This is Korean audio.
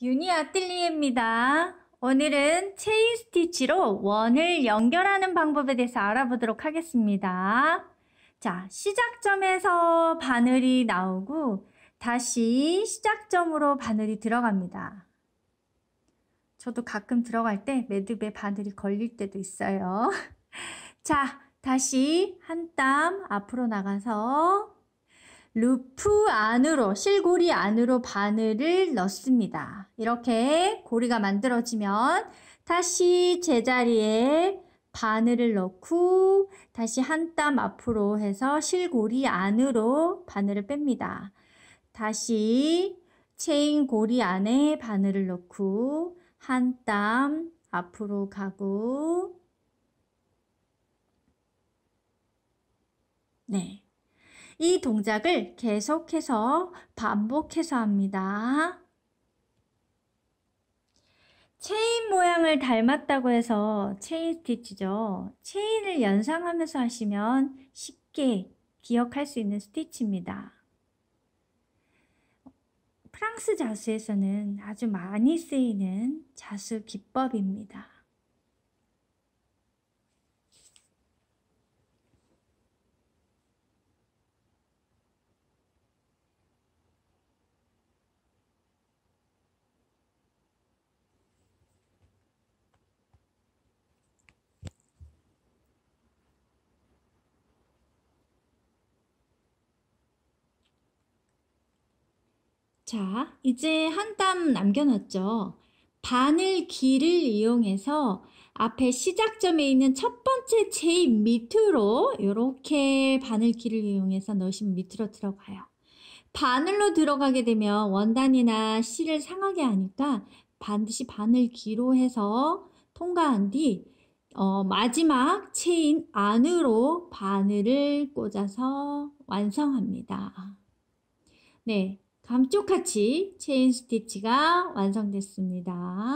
유니 아틀리입니다 오늘은 체인 스티치로 원을 연결하는 방법에 대해서 알아보도록 하겠습니다. 자, 시작점에서 바늘이 나오고 다시 시작점으로 바늘이 들어갑니다. 저도 가끔 들어갈 때 매듭에 바늘이 걸릴 때도 있어요. 자, 다시 한 땀 앞으로 나가서 루프 안으로, 실고리 안으로 바늘을 넣습니다. 이렇게 고리가 만들어지면 다시 제자리에 바늘을 넣고 다시 한 땀 앞으로 해서 실고리 안으로 바늘을 뺍니다. 다시 체인 고리 안에 바늘을 넣고 한 땀 앞으로 가고 네. 이 동작을 계속해서 반복해서 합니다. 체인 모양을 닮았다고 해서 체인 스티치죠. 체인을 연상하면서 하시면 쉽게 기억할 수 있는 스티치입니다. 프랑스 자수에서는 아주 많이 쓰이는 자수 기법입니다. 자, 이제 한 땀 남겨놨죠. 바늘 길을 이용해서 앞에 시작점에 있는 첫 번째 제입 밑으로 이렇게 바늘 길을 이용해서 넣으시면 밑으로 들어가요. 바늘로 들어가게 되면 원단이나 실을 상하게 하니까 반드시 바늘 기로 해서 통과한 뒤 어, 마지막 체인 안으로 바늘을 꽂아서 완성합니다. 네, 감쪽같이 체인 스티치가 완성됐습니다.